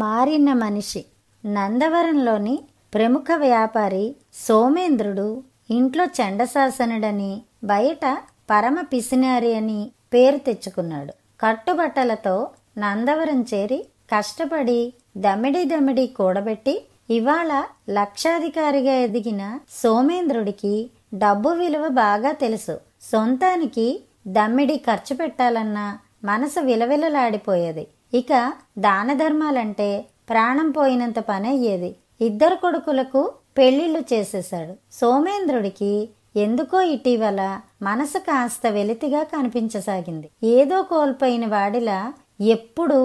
మారిన మనిషి నందవరంలోని ప్రముఖ వ్యాపారి సోమేంద్రుడు ఇంట్లో చండశాసనుడని బయట పరమ పిసినారి అని పేరు తెచ్చుకున్నాడు కట్టుబట్టలతో నందవరం చేరి కష్టపడి దమిడి దమిడి కూడబెట్టి ఇవాళ లక్షాధికారిగా ఎదిగిన సోమేంద్రుడికి డబ్బు విలువ బాగా తెలుసు సొంతానికి దమ్మిడి ఖర్చు పెట్టాలన్న మనసు విలవిలలాడిపోయేది ఇక దాన ధర్మాలంటే ప్రాణం పోయినంత పని అయ్యేది ఇద్దరు కొడుకులకు పెళ్లిళ్ళు చేసేశాడు సోమేంద్రుడికి ఎందుకో ఇటీవల మనసు కాస్త వెలితిగా కనిపించసాగింది ఏదో కోల్పోయిన వాడిలా ఎప్పుడూ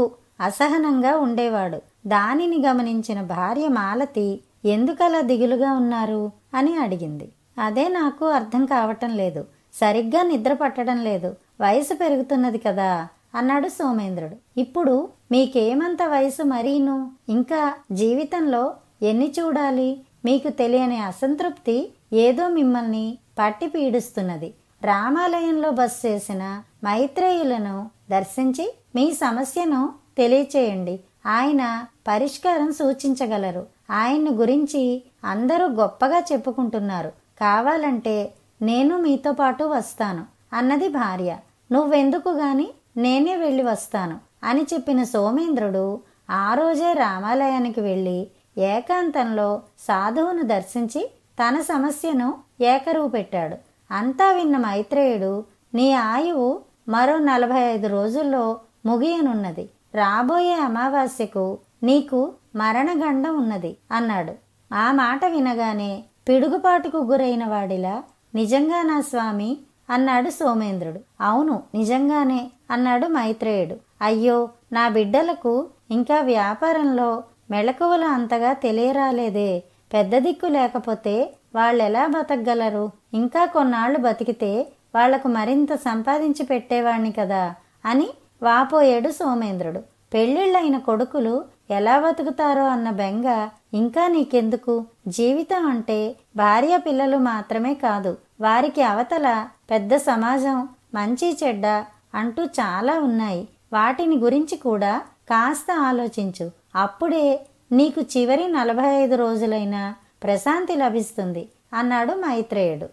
అసహనంగా ఉండేవాడు దానిని గమనించిన భార్య మాలతి ఎందుకలా దిగులుగా ఉన్నారు అని అడిగింది అదే నాకు అర్థం కావటం లేదు సరిగ్గా నిద్ర పట్టడం లేదు వయసు పెరుగుతున్నది కదా అన్నాడు సోమేంద్రుడు ఇప్పుడు మీకేమంత వయసు మరీను ఇంకా జీవితంలో ఎన్ని చూడాలి మీకు తెలియని అసంతృప్తి ఏదో మిమ్మల్ని పట్టి పీడుస్తున్నది రామాలయంలో బస్ చేసిన మైత్రేయులను దర్శించి మీ సమస్యను తెలియచేయండి ఆయన పరిష్కారం సూచించగలరు ఆయన్ను గురించి అందరూ గొప్పగా చెప్పుకుంటున్నారు కావాలంటే నేను మీతో పాటు వస్తాను అన్నది భార్య నువ్వెందుకు గాని నేనే వెళ్ళి వస్తాను అని చెప్పిన సోమేంద్రుడు ఆ రోజే రామాలయానికి వెళ్ళి ఏకాంతంలో సాధువును దర్శించి తన సమస్యను ఏకరువు పెట్టాడు అంతా విన్న మైత్రేయుడు నీ ఆయువు మరో నలభై ఐదు రోజుల్లో ముగియనున్నది రాబోయే అమావాస్యకు నీకు మరణగండం ఉన్నది అన్నాడు ఆ మాట వినగానే పిడుగుపాటుకు గురైన వాడిలా నిజంగా నా స్వామి అన్నాడు సోమేంద్రుడు అవును నిజంగానే అన్నాడు మైత్రేయుడు అయ్యో నా బిడ్డలకు ఇంకా వ్యాపారంలో మెళకువలు అంతగా తెలియరాలేదే పెద్ద దిక్కు లేకపోతే వాళ్ళెలా బతకగలరు ఇంకా కొన్నాళ్ళు బతికితే వాళ్లకు మరింత సంపాదించి పెట్టేవాణ్ణి కదా అని వాపోయాడు సోమేంద్రుడు పెళ్ళిళ్ళైన కొడుకులు ఎలా బతుకుతారో అన్న బెంగ ఇంకా నీకెందుకు జీవితం అంటే భార్య పిల్లలు మాత్రమే కాదు వారికి అవతల పెద్ద సమాజం మంచి చెడ్డ అంటూ చాలా ఉన్నాయి వాటిని గురించి కూడా కాస్త ఆలోచించు అప్పుడే నీకు చివరి నలభై ఐదు రోజులైన ప్రశాంతి లభిస్తుంది అన్నాడు మైత్రేయుడు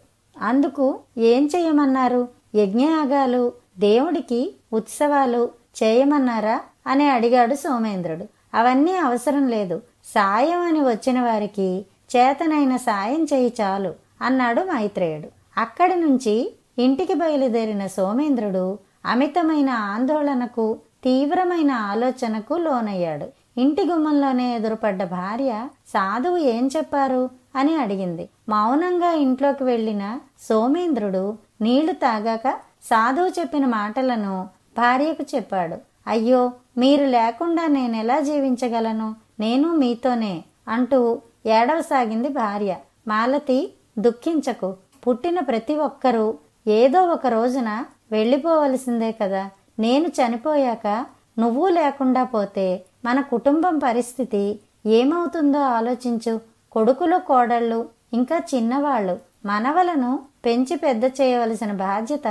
అందుకు ఏం చేయమన్నారు యజ్ఞయాగాలు దేవుడికి ఉత్సవాలు చేయమన్నారా అని అడిగాడు సోమేంద్రుడు అవన్నీ అవసరం లేదు సాయం అని వచ్చిన వారికి చేతనైన సాయం చేయి చాలు అన్నాడు మైత్రేయుడు అక్కడి నుంచి ఇంటికి బయలుదేరిన సోమేంద్రుడు అమితమైన ఆందోళనకు తీవ్రమైన ఆలోచనకు లోనయ్యాడు ఇంటి గుమ్మంలోనే ఎదురుపడ్డ భార్య సాధువు ఏం చెప్పారు అని అడిగింది మౌనంగా ఇంట్లోకి వెళ్ళిన సోమేంద్రుడు నీళ్లు తాగాక సాధువు చెప్పిన మాటలను భార్యకు చెప్పాడు అయ్యో మీరు లేకుండా నేనెలా జీవించగలను నేను మీతోనే అంటూ ఏడవసాగింది భార్య మాలతి దుఃఖించకు పుట్టిన ప్రతి ఒక్కరూ ఏదో ఒక రోజున వెళ్ళిపోవలసిందే కదా నేను చనిపోయాక నువ్వు లేకుండా పోతే మన కుటుంబం పరిస్థితి ఏమవుతుందో ఆలోచించు కొడుకులు కోడళ్ళు ఇంకా చిన్నవాళ్ళు మనవలను పెంచి పెద్ద చేయవలసిన బాధ్యత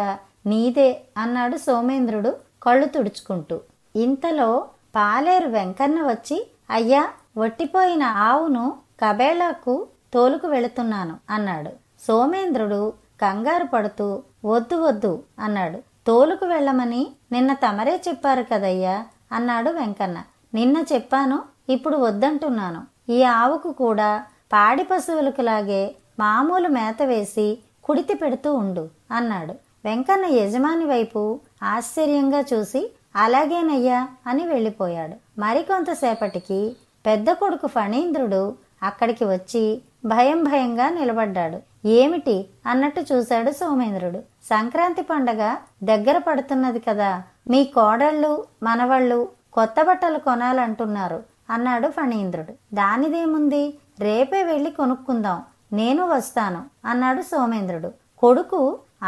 నీదే అన్నాడు సోమేంద్రుడు కళ్ళు తుడుచుకుంటూ ఇంతలో పాలేరు వెంకన్న వచ్చి అయ్యా వట్టిపోయిన ఆవును కబేళాకు తోలుకు వెళుతున్నాను అన్నాడు సోమేంద్రుడు కంగారు పడుతూ వద్దు వద్దు అన్నాడు తోలుకు వెళ్ళమని నిన్న తమరే చెప్పారు కదయ్యా అన్నాడు వెంకన్న నిన్న చెప్పాను ఇప్పుడు వద్దంటున్నాను ఈ ఆవుకు కూడా పాడి పశువులకు లాగే మామూలు మేత వేసి కుడితి పెడుతూ ఉండు అన్నాడు వెంకన్న యజమాని వైపు ఆశ్చర్యంగా చూసి అలాగేనయ్యా అని వెళ్ళిపోయాడు మరికొంతసేపటికి పెద్ద కొడుకు ఫణీంద్రుడు అక్కడికి వచ్చి భయం భయంగా నిలబడ్డాడు ఏమిటి అన్నట్టు చూశాడు సోమేంద్రుడు సంక్రాంతి పండగ దగ్గర పడుతున్నది కదా మీ కోడళ్ళు మనవళ్ళు కొత్త బట్టలు కొనాలంటున్నారు అన్నాడు ఫణీంద్రుడు దానిదేముంది రేపే వెళ్ళి కొనుక్కుందాం నేను వస్తాను అన్నాడు సోమేంద్రుడు కొడుకు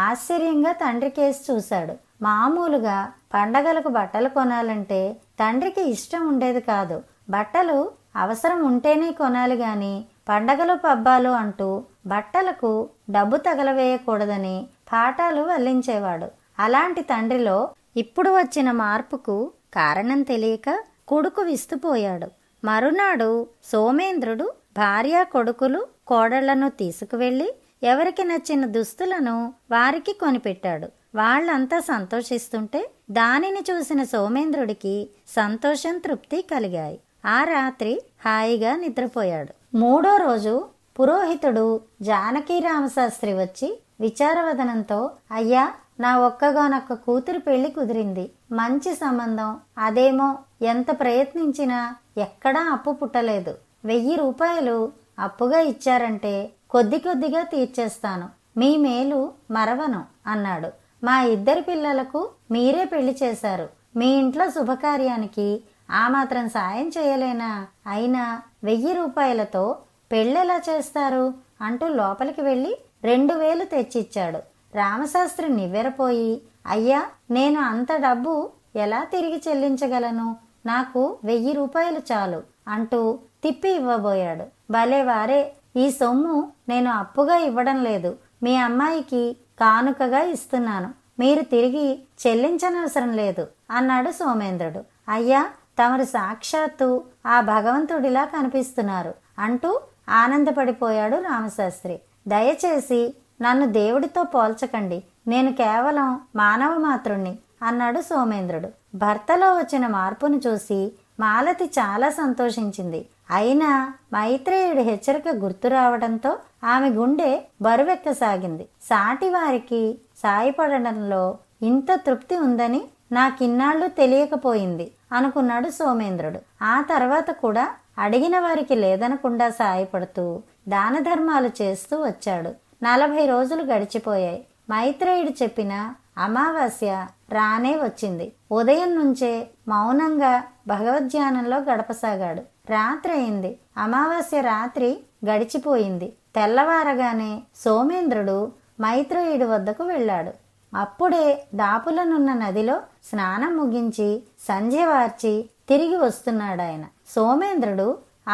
ఆశ్చర్యంగా తండ్రి కేసి చూశాడు మామూలుగా పండగలకు బట్టలు కొనాలంటే తండ్రికి ఇష్టం ఉండేది కాదు బట్టలు అవసరం ఉంటేనే కొనాలి గాని పండగలు పబ్బాలు అంటూ బట్టలకు డబ్బు తగలవేయకూడదని పాఠాలు వల్లించేవాడు అలాంటి తండ్రిలో ఇప్పుడు వచ్చిన మార్పుకు కారణం తెలియక కొడుకు విస్తుపోయాడు మరునాడు సోమేంద్రుడు భార్య కొడుకులు కోడళ్లను తీసుకువెళ్ళి ఎవరికి నచ్చిన దుస్తులను వారికి కొనిపెట్టాడు వాళ్ళంతా సంతోషిస్తుంటే దానిని చూసిన సోమేంద్రుడికి సంతోషం తృప్తి కలిగాయి ఆ రాత్రి హాయిగా నిద్రపోయాడు మూడో రోజు పురోహితుడు జానకీరామశాస్త్రి వచ్చి విచారవదనంతో అయ్యా నా ఒక్కగానొక్క కూతురు పెళ్లి కుదిరింది మంచి సంబంధం అదేమో ఎంత ప్రయత్నించినా ఎక్కడా అప్పు పుట్టలేదు వెయ్యి రూపాయలు అప్పుగా ఇచ్చారంటే కొద్ది కొద్దిగా తీర్చేస్తాను మీ మేలు మరవను అన్నాడు మా ఇద్దరి పిల్లలకు మీరే పెళ్లి చేశారు మీ ఇంట్లో శుభకార్యానికి ఆ మాత్రం సాయం చేయలేనా అయినా వెయ్యి రూపాయలతో పెళ్ళెలా చేస్తారు అంటూ లోపలికి వెళ్ళి రెండు వేలు తెచ్చిచ్చాడు రామశాస్త్రి నివ్వెరపోయి అయ్యా నేను అంత డబ్బు ఎలా తిరిగి చెల్లించగలను నాకు వెయ్యి రూపాయలు చాలు అంటూ తిప్పి ఇవ్వబోయాడు భలే వారే ఈ సొమ్ము నేను అప్పుగా ఇవ్వడం లేదు మీ అమ్మాయికి కానుకగా ఇస్తున్నాను మీరు తిరిగి చెల్లించనవసరం లేదు అన్నాడు సోమేంద్రుడు అయ్యా తమరు సాక్షాత్తు ఆ భగవంతుడిలా కనిపిస్తున్నారు అంటూ ఆనందపడిపోయాడు రామశాస్త్రి దయచేసి నన్ను దేవుడితో పోల్చకండి నేను కేవలం మానవ మాతృణ్ణి అన్నాడు సోమేంద్రుడు భర్తలో వచ్చిన మార్పును చూసి మాలతి చాలా సంతోషించింది అయినా మైత్రేయుడి హెచ్చరిక గుర్తు రావడంతో ఆమె గుండె బరువెక్కసాగింది సాటి వారికి సాయపడడంలో ఇంత తృప్తి ఉందని నాకిన్నాళ్ళు తెలియకపోయింది అనుకున్నాడు సోమేంద్రుడు ఆ తర్వాత కూడా అడిగిన వారికి లేదనకుండా సాయపడుతూ దాన ధర్మాలు చేస్తూ వచ్చాడు నలభై రోజులు గడిచిపోయాయి మైత్రేయుడు చెప్పిన అమావాస్య రానే వచ్చింది ఉదయం నుంచే మౌనంగా భగవద్ధ్యానంలో గడపసాగాడు రాత్రి అయింది అమావాస్య రాత్రి గడిచిపోయింది తెల్లవారగానే సోమేంద్రుడు మైత్రేయుడి వద్దకు వెళ్ళాడు అప్పుడే దాపులనున్న నదిలో స్నానం ముగించి సంధ్య వార్చి తిరిగి వస్తున్నాడాయన సోమేంద్రుడు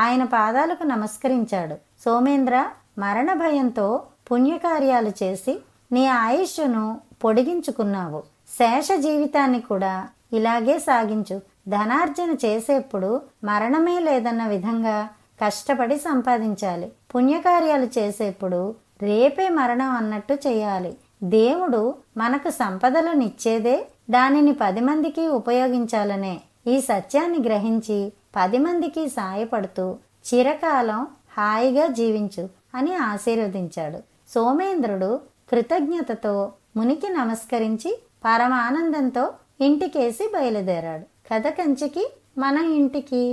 ఆయన పాదాలకు నమస్కరించాడు సోమేంద్ర మరణ భయంతో పుణ్యకార్యాలు చేసి నీ ఆయుష్ను పొడిగించుకున్నావు శేష జీవితాన్ని కూడా ఇలాగే సాగించు ధనార్జన చేసేప్పుడు మరణమే లేదన్న విధంగా కష్టపడి సంపాదించాలి పుణ్యకార్యాలు చేసేప్పుడు రేపే మరణం అన్నట్టు చేయాలి దేవుడు మనకు సంపదలనిచ్చేదే దానిని పది మందికి ఉపయోగించాలనే ఈ సత్యాన్ని గ్రహించి పది మందికి సాయపడుతూ చిరకాలం హాయిగా జీవించు అని ఆశీర్వదించాడు సోమేంద్రుడు కృతజ్ఞతతో మునికి నమస్కరించి పరమానందంతో ఇంటికేసి బయలుదేరాడు కథ కంచికి మన ఇంటికి